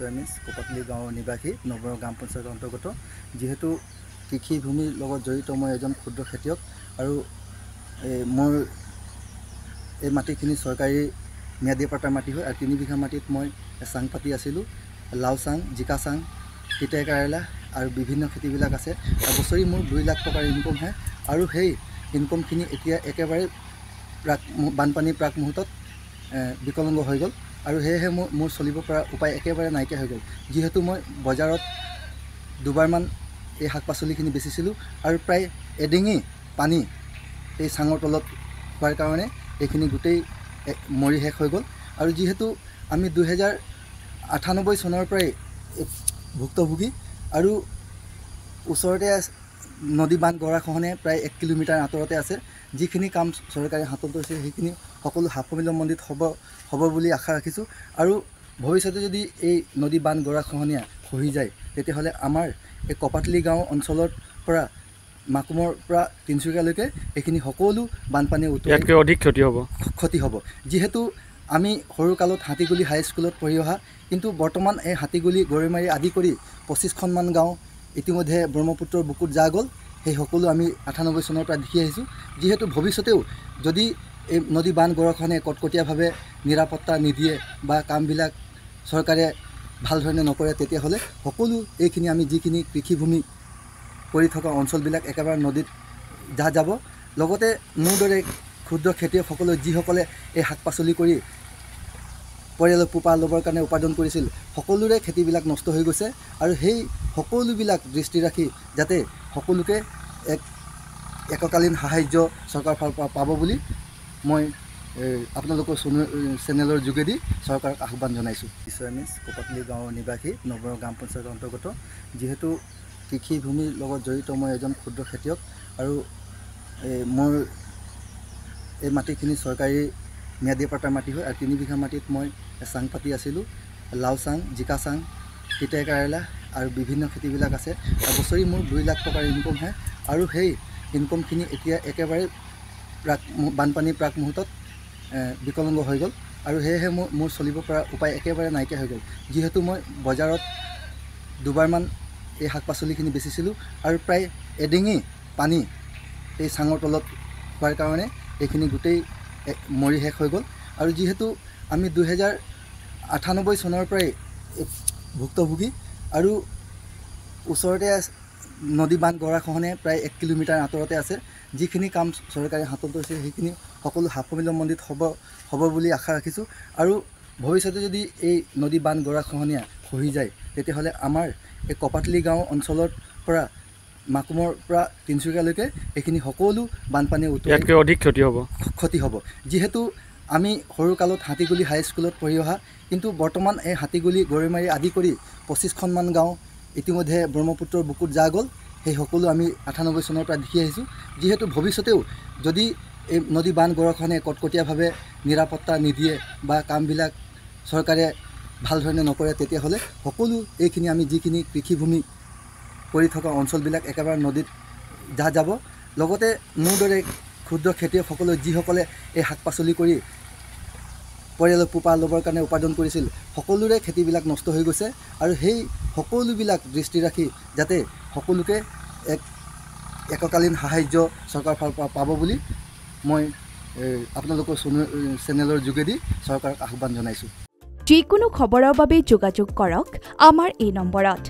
আছোঁ আমি কপাতলি গাঁৱৰ নিবাসী নগৰ গ্ৰাম পঞ্চায়তৰ অন্তৰ্গত যিহেতু কৃষিভূমিৰ লগত জড়িত মই এজন ক্ষুদ্ৰ খেতিয়ক আৰু এই মোৰ এই মাটিখিনি চৰকাৰী ম্যাদী পাতাৰ মাটি হয় আৰু তিনি বিঘা মাটিত মই চাং পাতি আছিলোঁ লাও চাং জিকা চাং তিতাইকাৰেলা আৰু বিভিন্ন খেতিবিলাক আছে বছৰি মোৰ দুই লাখ টকাৰ ইনকম হয় আৰু সেই ইনকমখিনি এতিয়া একেবাৰে প্ৰাক বানপানীৰ প্ৰাক মুহূৰ্তত বিকলংগ হৈ গ'ল আৰু সেয়েহে মোৰ মোৰ চলিব পৰা উপায় একেবাৰে নাইকিয়া হৈ গ'ল যিহেতু মই বজাৰত দুবাৰমান এই শাক পাচলিখিনি বেচিছিলোঁ আৰু প্ৰায় এডিঙি পানী এই চাঙৰ তলত হোৱাৰ কাৰণে এইখিনি গোটেই মৰি শেষ হৈ গ'ল আৰু যিহেতু আমি দুহেজাৰ আঠানব্বৈ চনৰ পৰাই ভুক্তভোগী আৰু ওচৰতে নদী বান্ধ গড়াখনে প্ৰায় এক কিলোমিটাৰ আঁতৰতে আছে যিখিনি কাম চৰকাৰে হাতত লৈছে সেইখিনি সকলো সাফল্য মণ্ডিত হ'ব হ'ব বুলি আশা ৰাখিছোঁ আৰু ভৱিষ্যতে যদি এই নদী বান্ধ গড়াখহনীয়া খহি যায় তেতিয়াহ'লে আমাৰ এই কপাতলি গাঁও অঞ্চলৰ পৰা মাকুমৰ পৰা তিনিচুকীয়ালৈকে এইখিনি সকলো বানপানী উঠোৱাতকৈ অধিক ক্ষতি হ'ব ক্ষতি হ'ব যিহেতু আমি সৰুকালত হাতীগুলি হাইস্কুলত পঢ়ি অহা কিন্তু বৰ্তমান এই হাতীগুলি গৰৈমাৰী আদি কৰি পঁচিছখনমান গাঁও ইতিমধ্যে ব্ৰহ্মপুত্ৰৰ বুকুত যা গ'ল সেই সকলো আমি আঠানব্বৈ চনৰ পৰা দেখি আহিছোঁ যিহেতু ভৱিষ্যতেও যদি এই নদী বান গড়খনে কটকটীয়াভাৱে নিৰাপত্তা নিদিয়ে বা কামবিলাক চৰকাৰে ভাল ধৰণে নকৰে তেতিয়াহ'লে সকলো এইখিনি আমি যিখিনি কৃষিভূমি কৰি থকা অঞ্চলবিলাক একেবাৰে নদীত যা যাব লগতে মোৰ দৰে ক্ষুদ্ৰ খেতিয়কসকলে যিসকলে এই শাক পাচলি কৰি পৰিয়ালক পোহপাল ল'বৰ কাৰণে উপাৰ্জন কৰিছিল সকলোৰে খেতিবিলাক নষ্ট হৈ গৈছে আৰু সেই সকলোবিলাক দৃষ্টি ৰাখি যাতে সকলোকে এক এককালীন সাহাৰ্য চৰকাৰৰ ফালৰ পৰা পাব বুলি মই আপোনালোকৰ চেনেলৰ যোগেদি চৰকাৰক আহ্বান জনাইছোঁ কিছু এম এছ কপাতলি গাঁৱৰ নিবাসী নগৰ গ্ৰাম পঞ্চায়তৰ অন্তৰ্গত যিহেতু কৃষিভূমিৰ লগত জড়িত মই এজন ক্ষুদ্ৰ খেতিয়ক আৰু মোৰ এই মাটিখিনি চৰকাৰী ম্যাদে পাতা মাটি হয় আর তিন বিঘা মাটিত মই চাং পাতি আসিল লাউ চাং জিকা চাং তিতাইকারলা আর বিভিন্ন খেতিবিল আছে বছরই মূল দুই লাখ টাকার ইনকম হয় আর সেই ইনকমখি এটা একবারে প্রাক বানপানীর প্রাক মুহূর্ত বিকলঙ্গ হয়ে গেল আর সে মূর চলব উপায় একবারে নাইকিয়া হয়ে গেল যেহেতু মই বজারত দুবারমান এই শাক পাচলিখিন বেচিছিল আর প্রায় এডিঙি পানি এই চাঙর তলত হওয়ার কারণে এইখানে গোটেই মৰি শেষ হৈ গ'ল আৰু যিহেতু আমি দুহেজাৰ আঠানব্বৈ চনৰ পৰাই ভুক্তভোগী আৰু ওচৰতে নদী বান্ধ গৰাখহনে প্ৰায় এক কিলোমিটাৰ আঁতৰতে আছে যিখিনি কাম চৰকাৰে হাতত লৈছে সেইখিনি সকলো সাফল্যমণ্ডিত হ'ব হ'ব বুলি আশা ৰাখিছোঁ আৰু ভৱিষ্যতে যদি এই নদী বান্ধ গৰাখহনীয়া খহি যায় তেতিয়াহ'লে আমাৰ এই কপাতলি গাঁও অঞ্চলৰ পৰা মাকুমৰ পৰা তিনিচুকীয়ালৈকে এইখিনি সকলো বানপানীয়ে উঠে অধিক ক্ষতি হ'ব ক্ষতি হ'ব যিহেতু আমি সৰুকালত হাতীগুলি হাইস্কুলত পঢ়ি অহা কিন্তু বৰ্তমান এই হাতীগুলি গৰৈমাৰী আদি কৰি পঁচিছখনমান গাঁও ইতিমধ্যে ব্ৰহ্মপুত্ৰৰ বুকুত যা গ'ল সেই সকলো আমি আঠানব্বৈ চনৰ পৰা দেখি আহিছোঁ যিহেতু ভৱিষ্যতেও যদি এই নদী বান গড়খনে কটকটীয়াভাৱে নিৰাপত্তা নিদিয়ে বা কামবিলাক চৰকাৰে ভাল ধৰণে নকৰে তেতিয়াহ'লে সকলো এইখিনি আমি যিখিনি কৃষিভূমি পৰি থকা অঞ্চলবিলাক একেবাৰে নদীত জাহ যাব লগতে মোৰ দৰে ক্ষুদ্ৰ খেতিয়কসকলে যিসকলে এই শাক পাচলি কৰি পৰিয়ালক পোহপাল ল'বৰ কাৰণে উপাৰ্জন কৰিছিল সকলোৰে খেতিবিলাক নষ্ট হৈ গৈছে আৰু সেই সকলোবিলাক দৃষ্টি ৰাখি যাতে সকলোকে এক এককালীন সাহাৰ্য চৰকাৰৰ ফালৰ পৰা পাব বুলি মই আপোনালোকৰ চেনেলৰ যোগেদি চৰকাৰক আহ্বান জনাইছোঁ যিকোনো খবৰৰ বাবে যোগাযোগ কৰক আমাৰ এই নম্বৰত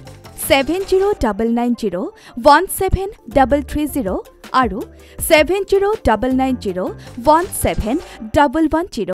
seven zero' double nine zero' one seven double three zero' আৰু seven zero' double nine zero' one seven double one zero'